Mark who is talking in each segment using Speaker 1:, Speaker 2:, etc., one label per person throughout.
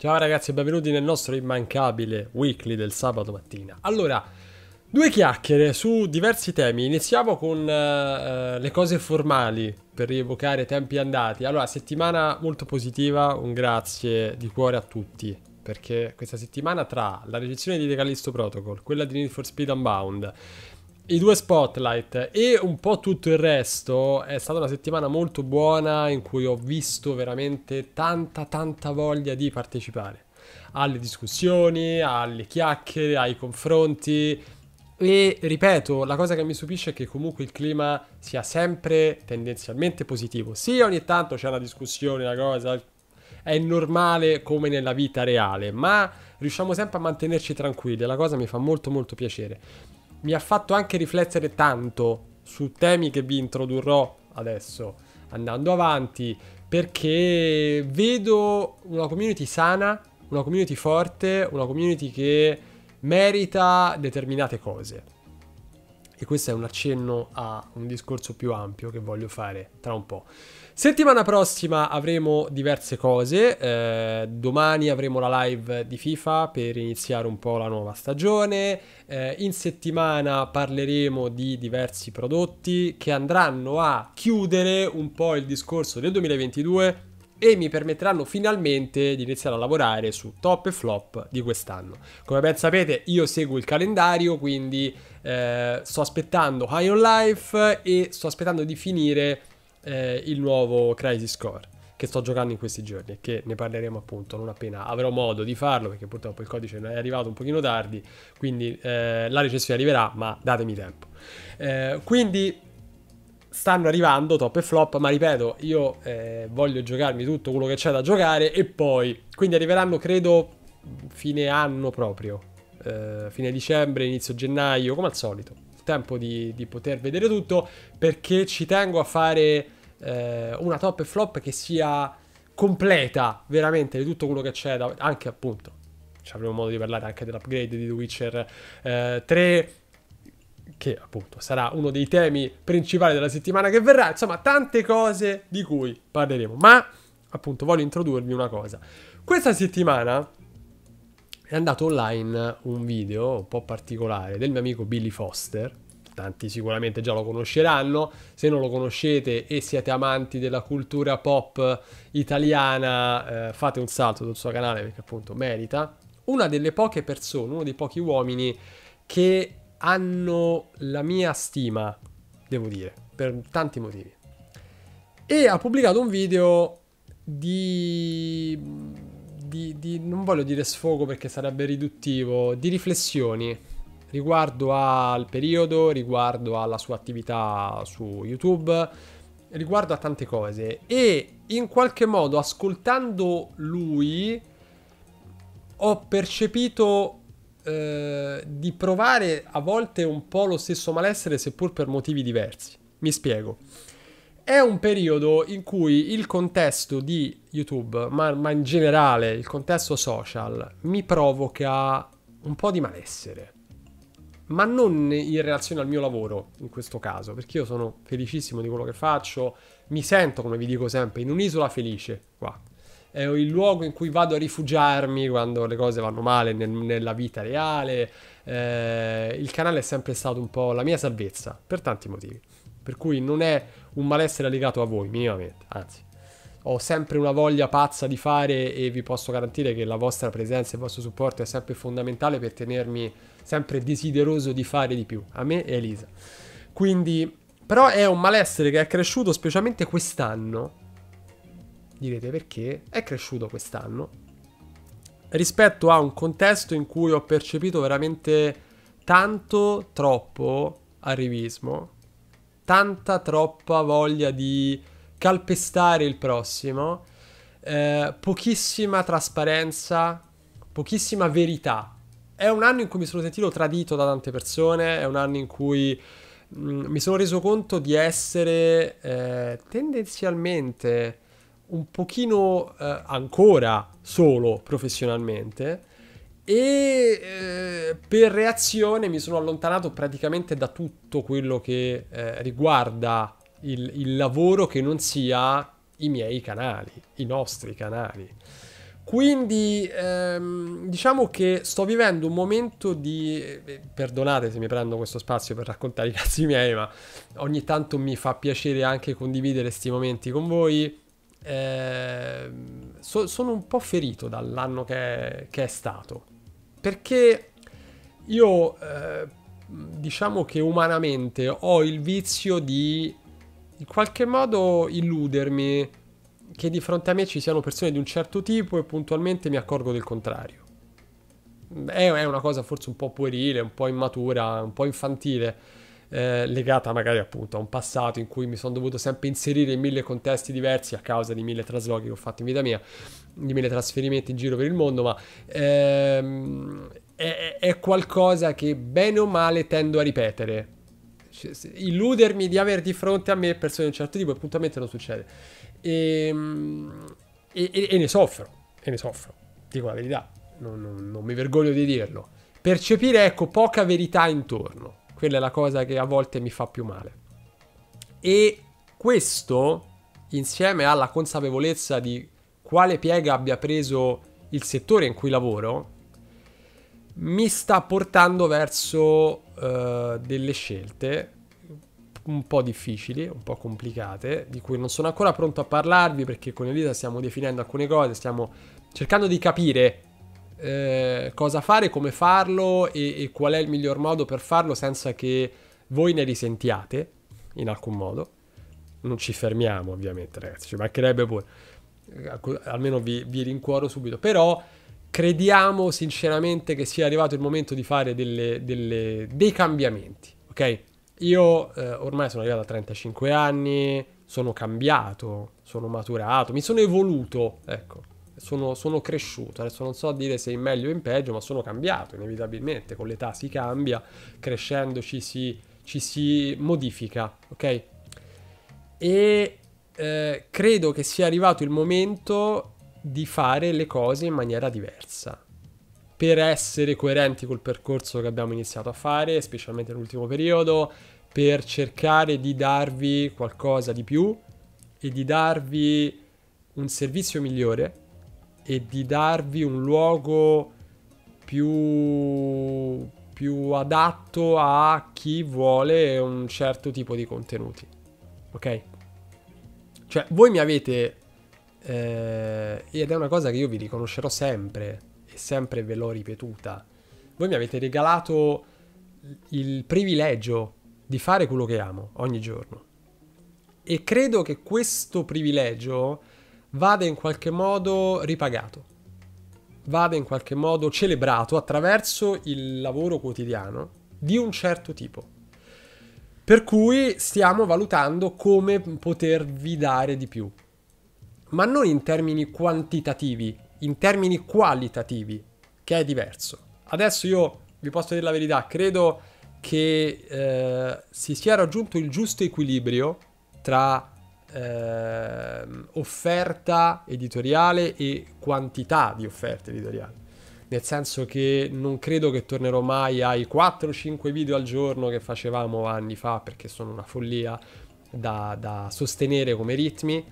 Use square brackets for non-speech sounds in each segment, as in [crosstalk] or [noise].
Speaker 1: Ciao ragazzi e benvenuti nel nostro immancabile weekly del sabato mattina. Allora, due chiacchiere su diversi temi. Iniziamo con uh, le cose formali per rievocare tempi andati. Allora, settimana molto positiva, un grazie di cuore a tutti. Perché questa settimana tra la recensione di The Callisto Protocol, quella di Need for Speed Unbound, i due spotlight e un po' tutto il resto è stata una settimana molto buona in cui ho visto veramente tanta tanta voglia di partecipare alle discussioni, alle chiacchiere, ai confronti e ripeto, la cosa che mi stupisce è che comunque il clima sia sempre tendenzialmente positivo. Sì, ogni tanto c'è una discussione, una cosa è normale come nella vita reale, ma riusciamo sempre a mantenerci tranquilli, la cosa mi fa molto molto piacere mi ha fatto anche riflettere tanto su temi che vi introdurrò adesso andando avanti perché vedo una community sana, una community forte, una community che merita determinate cose e questo è un accenno a un discorso più ampio che voglio fare tra un po'. Settimana prossima avremo diverse cose, eh, domani avremo la live di FIFA per iniziare un po' la nuova stagione, eh, in settimana parleremo di diversi prodotti che andranno a chiudere un po' il discorso del 2022 e mi permetteranno finalmente di iniziare a lavorare su top e flop di quest'anno. Come ben sapete io seguo il calendario, quindi eh, sto aspettando High on Life e sto aspettando di finire eh, il nuovo Crisis Core che sto giocando in questi giorni e che ne parleremo appunto non appena avrò modo di farlo perché purtroppo il codice è arrivato un pochino tardi quindi eh, la recensione arriverà ma datemi tempo eh, quindi stanno arrivando top e flop, ma ripeto, io eh, voglio giocarmi tutto quello che c'è da giocare e poi, quindi arriveranno credo fine anno proprio, eh, fine dicembre, inizio gennaio, come al solito, tempo di, di poter vedere tutto perché ci tengo a fare eh, una top e flop che sia completa veramente di tutto quello che c'è, da, anche appunto, ci avremo modo di parlare anche dell'upgrade di The Witcher 3 eh, che appunto sarà uno dei temi principali della settimana che verrà, insomma tante cose di cui parleremo, ma appunto voglio introdurvi una cosa. Questa settimana è andato online un video un po' particolare del mio amico Billy Foster, tanti sicuramente già lo conosceranno, se non lo conoscete e siete amanti della cultura pop italiana eh, fate un salto sul suo canale perché appunto merita, una delle poche persone, uno dei pochi uomini che hanno la mia stima, devo dire, per tanti motivi. E ha pubblicato un video di, di, di non voglio dire sfogo perché sarebbe riduttivo, di riflessioni riguardo al periodo, riguardo alla sua attività su YouTube, riguardo a tante cose e in qualche modo ascoltando lui ho percepito eh, di provare a volte un po' lo stesso malessere, seppur per motivi diversi. Mi spiego. È un periodo in cui il contesto di YouTube, ma, ma in generale il contesto social, mi provoca un po' di malessere ma non in relazione al mio lavoro in questo caso, perché io sono felicissimo di quello che faccio, mi sento, come vi dico sempre, in un'isola felice qua è il luogo in cui vado a rifugiarmi quando le cose vanno male nel, nella vita reale. Eh, il canale è sempre stato un po' la mia salvezza, per tanti motivi. Per cui non è un malessere legato a voi, minimamente, anzi. Ho sempre una voglia pazza di fare e vi posso garantire che la vostra presenza e il vostro supporto è sempre fondamentale per tenermi sempre desideroso di fare di più, a me e Elisa. Quindi, però è un malessere che è cresciuto specialmente quest'anno, direte perché, è cresciuto quest'anno rispetto a un contesto in cui ho percepito veramente tanto troppo arrivismo, tanta troppa voglia di calpestare il prossimo, eh, pochissima trasparenza, pochissima verità. È un anno in cui mi sono sentito tradito da tante persone, è un anno in cui mh, mm, mi sono reso conto di essere eh, tendenzialmente un pochino eh, ancora solo professionalmente e eh, per reazione mi sono allontanato praticamente da tutto quello che eh, riguarda il, il, lavoro che non sia i miei canali, i nostri canali. Quindi ehm, diciamo che sto vivendo un momento di... Eh, perdonate se mi prendo questo spazio per raccontare i cazzi miei, ma ogni tanto mi fa piacere anche condividere questi momenti con voi eh, so, sono un po' ferito dall'anno che, che è stato, perché io eh, diciamo che umanamente ho il vizio di in qualche modo illudermi che di fronte a me ci siano persone di un certo tipo e puntualmente mi accorgo del contrario. È, è una cosa forse un po' puerile, un po' immatura, un po' infantile eh, legata magari appunto a un passato in cui mi sono dovuto sempre inserire in mille contesti diversi a causa di mille traslochi che ho fatto in vita mia, di mille trasferimenti in giro per il mondo, ma ehm, è, è qualcosa che bene o male tendo a ripetere. Cioè, illudermi di avere di fronte a me persone di un certo tipo, appuntamento non succede. Ehm, e, e, e, ne soffro, e ne soffro, dico la verità, non, non, non mi vergogno di dirlo. Percepire, ecco, poca verità intorno quella è la cosa che a volte mi fa più male. E questo, insieme alla consapevolezza di quale piega abbia preso il settore in cui lavoro, mi sta portando verso uh, delle scelte un po' difficili, un po' complicate, di cui non sono ancora pronto a parlarvi perché con Elisa stiamo definendo alcune cose, stiamo cercando di capire eh, cosa fare, come farlo e, e, qual è il miglior modo per farlo senza che voi ne risentiate in alcun modo. Non ci fermiamo ovviamente ragazzi, ci mancherebbe pure, eh, almeno vi, vi rincuoro subito, però crediamo sinceramente che sia arrivato il momento di fare delle, delle, dei cambiamenti, ok? Io eh, ormai sono arrivato a 35 anni, sono cambiato, sono maturato, mi sono evoluto, ecco, sono, sono, cresciuto. Adesso non so dire se in meglio o in peggio, ma sono cambiato inevitabilmente. Con l'età si cambia, crescendo ci si, ci si modifica, ok? E eh, credo che sia arrivato il momento di fare le cose in maniera diversa. Per essere coerenti col percorso che abbiamo iniziato a fare, specialmente nell'ultimo periodo, per cercare di darvi qualcosa di più e di darvi un servizio migliore e di darvi un luogo più, più adatto a chi vuole un certo tipo di contenuti. Ok? Cioè, voi mi avete... Eh, ed è una cosa che io vi riconoscerò sempre e sempre ve l'ho ripetuta. Voi mi avete regalato il privilegio di fare quello che amo ogni giorno. E credo che questo privilegio vada in qualche modo ripagato, vada in qualche modo celebrato attraverso il lavoro quotidiano di un certo tipo. Per cui stiamo valutando come potervi dare di più, ma non in termini quantitativi, in termini qualitativi, che è diverso. Adesso io vi posso dire la verità, credo che eh, si sia raggiunto il giusto equilibrio tra eh, offerta editoriale e quantità di offerte editoriali. Nel senso che non credo che tornerò mai ai 4-5 video al giorno che facevamo anni fa perché sono una follia da, da sostenere come ritmi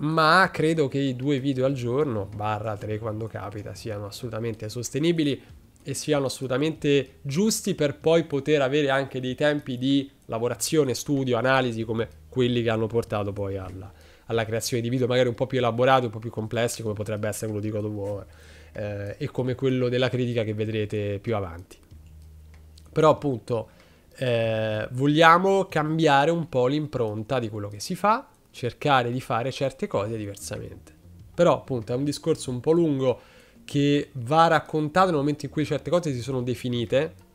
Speaker 1: ma credo che i due video al giorno, barra tre quando capita, siano assolutamente sostenibili e siano assolutamente giusti per poi poter avere anche dei tempi di lavorazione, studio, analisi, come quelli che hanno portato poi alla, alla creazione di video magari un po' più elaborati, un po' più complessi, come potrebbe essere quello di God of War eh, e come quello della critica che vedrete più avanti. Però appunto eh, vogliamo cambiare un po' l'impronta di quello che si fa, cercare di fare certe cose diversamente. Però appunto è un discorso un po' lungo che va raccontato nel momento in cui certe cose si sono definite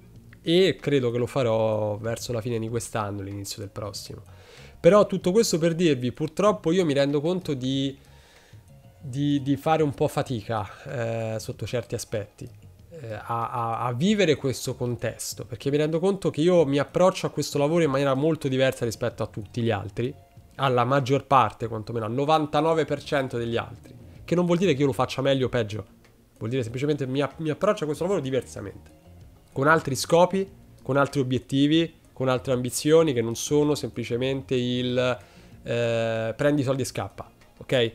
Speaker 1: e credo che lo farò verso la fine di quest'anno, l'inizio del prossimo però tutto questo per dirvi, purtroppo io mi rendo conto di, di, di fare un po' fatica eh, sotto certi aspetti. Eh, a, a, a vivere questo contesto perché mi rendo conto che io mi approccio a questo lavoro in maniera molto diversa rispetto a tutti gli altri alla maggior parte, quantomeno al 99% degli altri. Che non vuol dire che io lo faccia meglio o peggio, vuol dire semplicemente mi, mi approccio a questo lavoro diversamente, con altri scopi, con altri obiettivi, con altre ambizioni che non sono semplicemente il eh, prendi i soldi e scappa, ok?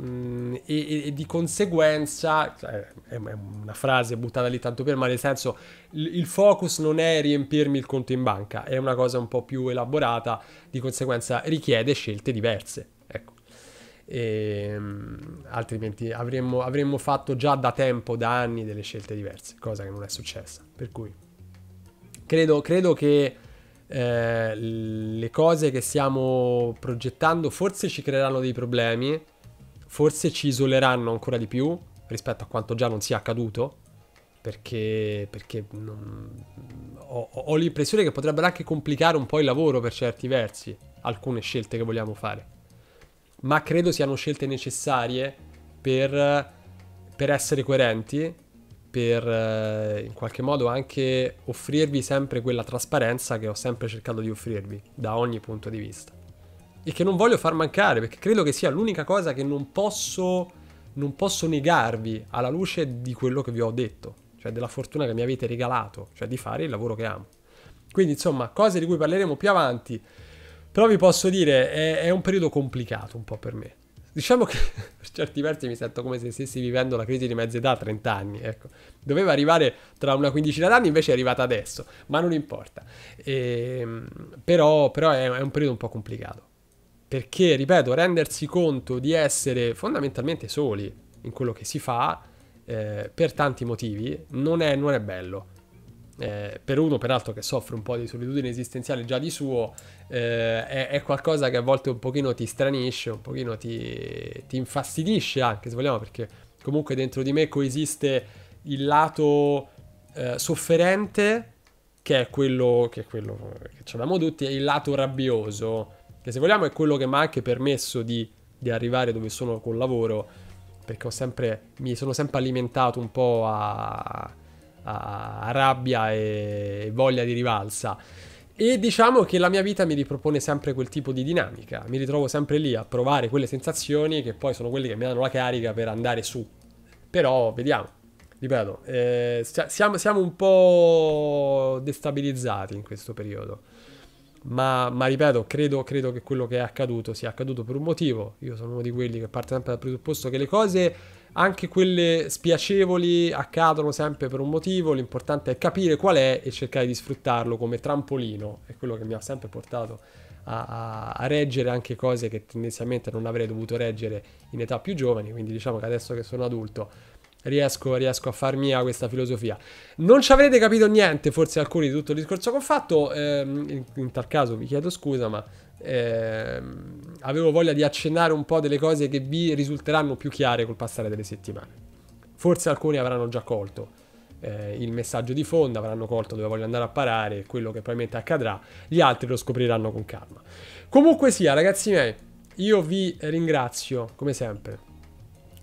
Speaker 1: Mm, e, e, di conseguenza cioè, è una frase buttata lì tanto per ma nel senso il focus non è riempirmi il conto in banca è una cosa un po' più elaborata di conseguenza richiede scelte diverse ecco e, ehm, altrimenti avremmo, avremmo fatto già da tempo da anni delle scelte diverse cosa che non è successa per cui credo, credo che eh, le cose che stiamo progettando forse ci creeranno dei problemi, forse ci isoleranno ancora di più rispetto a quanto già non sia accaduto, perché, perché non, ho, ho l'impressione che potrebbero anche complicare un po' il lavoro per certi versi, alcune scelte che vogliamo fare. Ma credo siano scelte necessarie per, per essere coerenti per eh, in qualche modo anche offrirvi sempre quella trasparenza che ho sempre cercato di offrirvi da ogni punto di vista e che non voglio far mancare perché credo che sia l'unica cosa che non posso, non posso negarvi alla luce di quello che vi ho detto cioè della fortuna che mi avete regalato cioè di fare il lavoro che amo quindi insomma cose di cui parleremo più avanti però vi posso dire è, è un periodo complicato un po' per me Diciamo che [laughs] per certi versi mi sento come se stessi vivendo la crisi di mezza età a 30 anni, ecco. Doveva arrivare tra una quindicina d'anni, invece è arrivata adesso, ma non importa. E, ehm, però, però è, è un periodo un po' complicato. Perché, ripeto, rendersi conto di essere fondamentalmente soli in quello che si fa, eh, per tanti motivi, non è, non è bello eh, per uno peraltro che soffre un po' di solitudine esistenziale già di suo, eh, è, è, qualcosa che a volte un pochino ti stranisce, un pochino ti, ti infastidisce anche se vogliamo, perché comunque dentro di me coesiste il lato eh, sofferente, che è quello che, quello che ci abbiamo tutti, e il lato rabbioso, che se vogliamo è quello che mi ha anche permesso di, di arrivare dove sono col lavoro, perché sempre, mi sono sempre alimentato un po' a a, a rabbia e, voglia di rivalsa. E diciamo che la mia vita mi ripropone sempre quel tipo di dinamica, mi ritrovo sempre lì a provare quelle sensazioni che poi sono quelle che mi danno la carica per andare su. Però vediamo, ripeto, eh, siamo, siamo, un po' destabilizzati in questo periodo. Ma, ma ripeto, credo, credo, che quello che è accaduto sia accaduto per un motivo. Io sono uno di quelli che parte sempre dal presupposto che le cose anche quelle spiacevoli accadono sempre per un motivo, l'importante è capire qual è e cercare di sfruttarlo come trampolino, è quello che mi ha sempre portato a, a, a, reggere anche cose che tendenzialmente non avrei dovuto reggere in età più giovani, quindi diciamo che adesso che sono adulto riesco, riesco a far mia questa filosofia. Non ci avrete capito niente, forse alcuni, di tutto il discorso che ho fatto, ehm, in, in tal caso vi chiedo scusa, ma eh, avevo voglia di accennare un po' delle cose che vi risulteranno più chiare col passare delle settimane. Forse alcuni avranno già colto eh, il messaggio di fondo, avranno colto dove voglio andare a parare, quello che probabilmente accadrà, gli altri lo scopriranno con calma. Comunque sia, ragazzi miei, io vi ringrazio come sempre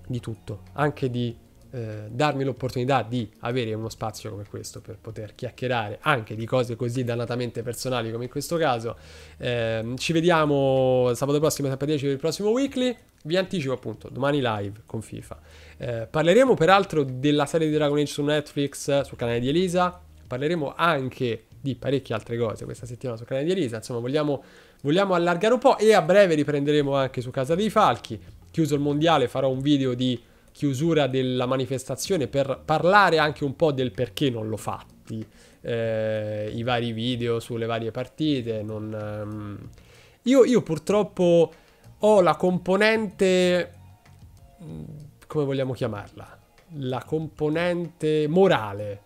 Speaker 1: di tutto, anche di eh, darmi l'opportunità di avere uno spazio come questo per poter chiacchierare anche di cose così dannatamente personali come in questo caso. Eh, ci vediamo sabato prossimo, sempre 10 per il prossimo weekly. Vi anticipo appunto, domani live con FIFA. Eh, parleremo peraltro della serie di Dragon Age su Netflix, sul canale di Elisa. Parleremo anche di parecchie altre cose questa settimana sul canale di Elisa. Insomma, vogliamo, vogliamo allargare un po' e a breve riprenderemo anche su Casa dei Falchi. Chiuso il mondiale farò un video di chiusura della manifestazione per parlare anche un po' del perché non l'ho fatti, eh, i vari video sulle varie partite. Non, ehm... io, io, purtroppo ho la componente, come vogliamo chiamarla? La componente morale,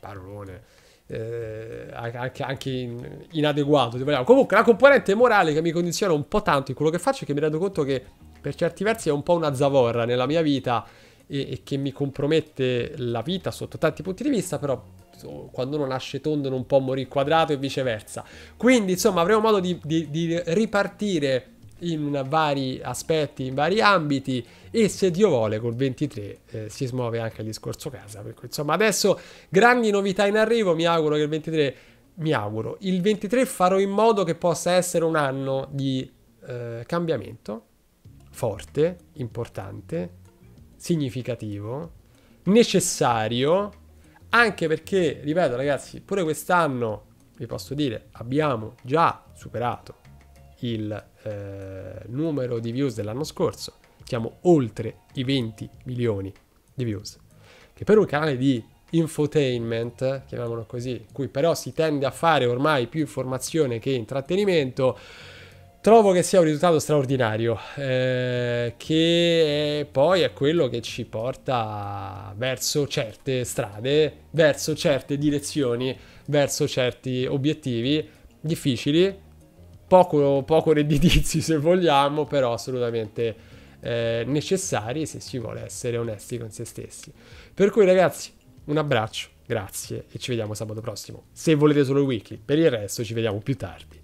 Speaker 1: parolone, eh, anche, anche in, inadeguato. Comunque la componente morale che mi condiziona un po' tanto in quello che faccio è che mi rendo conto che per certi versi è un po' una zavorra nella mia vita e, e che mi compromette la vita sotto tanti punti di vista, però quando uno nasce tondo non può morire quadrato e viceversa. Quindi insomma avremo modo di, di, di ripartire in vari aspetti, in vari ambiti e se Dio vuole col 23 eh, si smuove anche il discorso casa. Per cui, insomma adesso grandi novità in arrivo, mi auguro che il 23, mi auguro, il 23 farò in modo che possa essere un anno di eh, cambiamento forte, importante, significativo, necessario, anche perché, ripeto ragazzi, pure quest'anno, vi posso dire, abbiamo già superato il eh, numero di views dell'anno scorso, siamo oltre i 20 milioni di views, che per un canale di infotainment, chiamiamolo così, cui però si tende a fare ormai più informazione che intrattenimento, Trovo che sia un risultato straordinario, eh, che poi è quello che ci porta verso certe strade, verso certe direzioni, verso certi obiettivi difficili, poco, poco redditizi [laughs] se vogliamo, però assolutamente eh, necessari se si vuole essere onesti con se stessi. Per cui ragazzi, un abbraccio, grazie e ci vediamo sabato prossimo. Se volete solo il weekly, per il resto ci vediamo più tardi.